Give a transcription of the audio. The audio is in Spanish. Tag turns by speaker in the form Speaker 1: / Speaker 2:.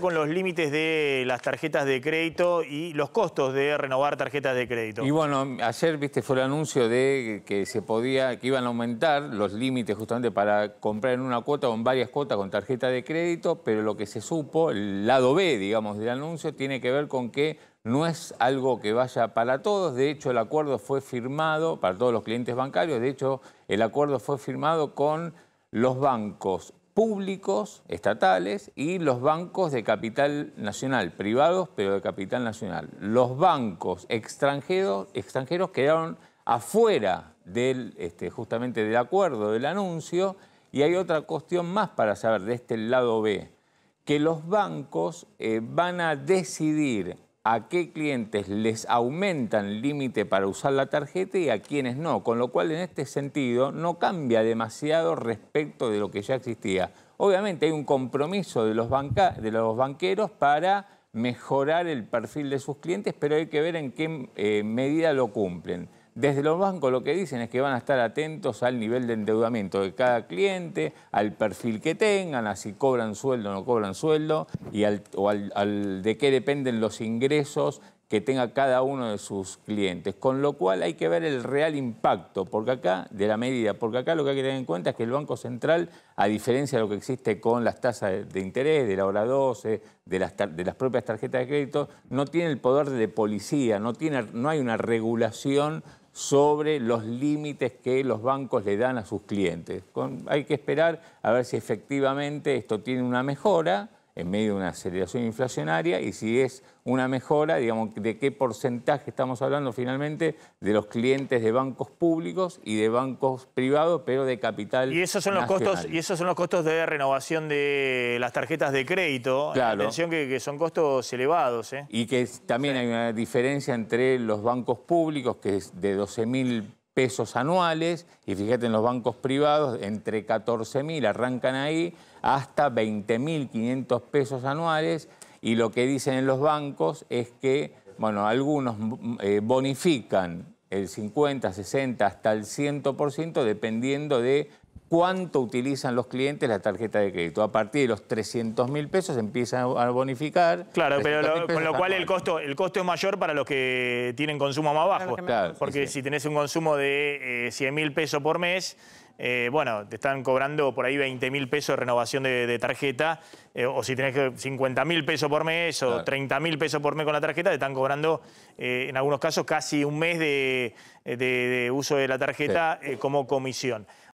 Speaker 1: con los límites de las tarjetas de crédito y los costos de renovar tarjetas de crédito. Y
Speaker 2: bueno, ayer viste fue el anuncio de que se podía, que iban a aumentar los límites justamente para comprar en una cuota o en varias cuotas con tarjeta de crédito, pero lo que se supo, el lado B, digamos, del anuncio tiene que ver con que no es algo que vaya para todos, de hecho el acuerdo fue firmado para todos los clientes bancarios, de hecho el acuerdo fue firmado con los bancos públicos, estatales, y los bancos de capital nacional, privados, pero de capital nacional. Los bancos extranjeros, extranjeros quedaron afuera del, este, justamente del acuerdo, del anuncio, y hay otra cuestión más para saber de este lado B, que los bancos eh, van a decidir a qué clientes les aumentan límite para usar la tarjeta y a quienes no, con lo cual en este sentido no cambia demasiado respecto de lo que ya existía. Obviamente hay un compromiso de los, banca de los banqueros para mejorar el perfil de sus clientes, pero hay que ver en qué eh, medida lo cumplen. Desde los bancos lo que dicen es que van a estar atentos al nivel de endeudamiento de cada cliente, al perfil que tengan, a si cobran sueldo o no cobran sueldo, y o de qué dependen los ingresos que tenga cada uno de sus clientes, con lo cual hay que ver el real impacto porque acá, de la medida, porque acá lo que hay que tener en cuenta es que el Banco Central, a diferencia de lo que existe con las tasas de interés, de la hora 12, de las, propias tarjetas de crédito, no tiene el poder de policía, no, tiene, no hay una regulación sobre los límites que los bancos le dan a sus clientes. hay que esperar a ver si efectivamente esto tiene una mejora en medio de una aceleración inflacionaria y si es una mejora, digamos, de qué porcentaje estamos hablando finalmente de los clientes de bancos públicos y de bancos privados, pero de capital. Y esos son los costos, y
Speaker 1: esos son los costos de renovación de las tarjetas de crédito. Claro. Atención que, son costos elevados. ¿eh?
Speaker 2: Y que también hay una diferencia entre los bancos públicos, que es de 12.000 pesos anuales y fíjate en los bancos privados entre 14.000 arrancan ahí hasta 20.500 pesos anuales y lo que dicen en los bancos es que, bueno, algunos eh, bonifican el 50, 60, hasta el 100% dependiendo de cuánto utilizan los clientes la tarjeta de crédito. A partir de los 300 mil pesos empiezan a bonificar. Claro, pero con lo cual el
Speaker 1: costo, el costo es mayor para los que tienen consumo más bajo. porque si tenés un consumo de 100.000 eh, mil pesos por mes, eh, bueno, te están cobrando por ahí 20 mil pesos de renovación de, tarjeta, eh, o si tenés 50 mil pesos por mes o 30.000 mil pesos por mes con la tarjeta, te están cobrando en algunos casos casi un mes de, uso de la tarjeta como comisión.